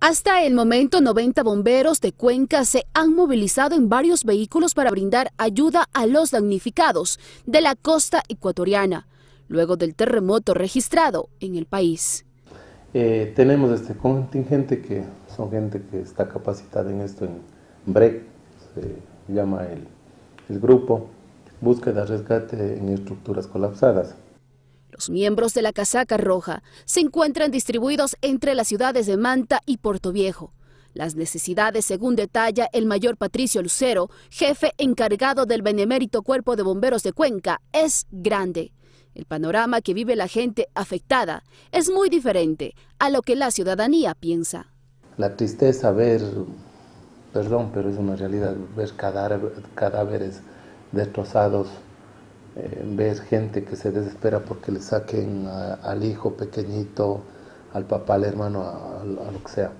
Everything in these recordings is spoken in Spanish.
Hasta el momento, 90 bomberos de Cuenca se han movilizado en varios vehículos para brindar ayuda a los damnificados de la costa ecuatoriana, luego del terremoto registrado en el país. Eh, tenemos este contingente que son gente que está capacitada en esto, en BREC, se llama el, el grupo, búsqueda, rescate en estructuras colapsadas. Los miembros de la casaca roja se encuentran distribuidos entre las ciudades de Manta y Portoviejo. Las necesidades, según detalla el mayor Patricio Lucero, jefe encargado del benemérito Cuerpo de Bomberos de Cuenca, es grande. El panorama que vive la gente afectada es muy diferente a lo que la ciudadanía piensa. La tristeza ver, perdón, pero es una realidad, ver cadáveres destrozados, eh, gente que se desespera porque le saquen al hijo pequeñito, al papá, al hermano, a, lo que sea.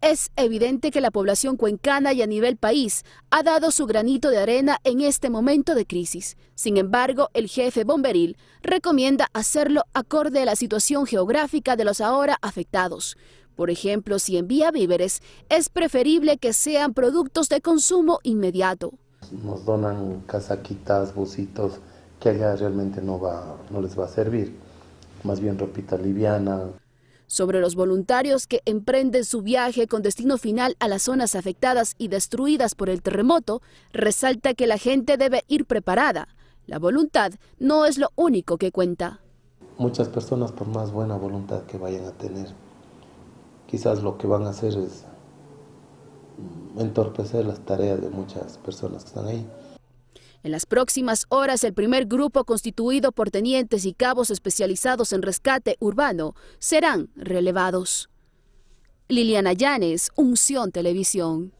Es evidente que la población cuencana y a nivel país ha dado su granito de arena en este momento de crisis. Sin embargo, el jefe bomberil recomienda hacerlo acorde a la situación geográfica de los ahora afectados. Por ejemplo, si envía víveres, es preferible que sean productos de consumo inmediato. Nos donan casaquitas, busitos, que allá realmente no, va, no les va a servir, más bien ropita liviana. Sobre los voluntarios que emprenden su viaje con destino final a las zonas afectadas y destruidas por el terremoto, resalta que la gente debe ir preparada. La voluntad no es lo único que cuenta. Muchas personas, por más buena voluntad que vayan a tener, quizás lo que van a hacer es mm, entorpecer las tareas de muchas personas que están ahí. En las próximas horas, el primer grupo constituido por tenientes y cabos especializados en rescate urbano serán relevados. Liliana Llanes, Unción Televisión.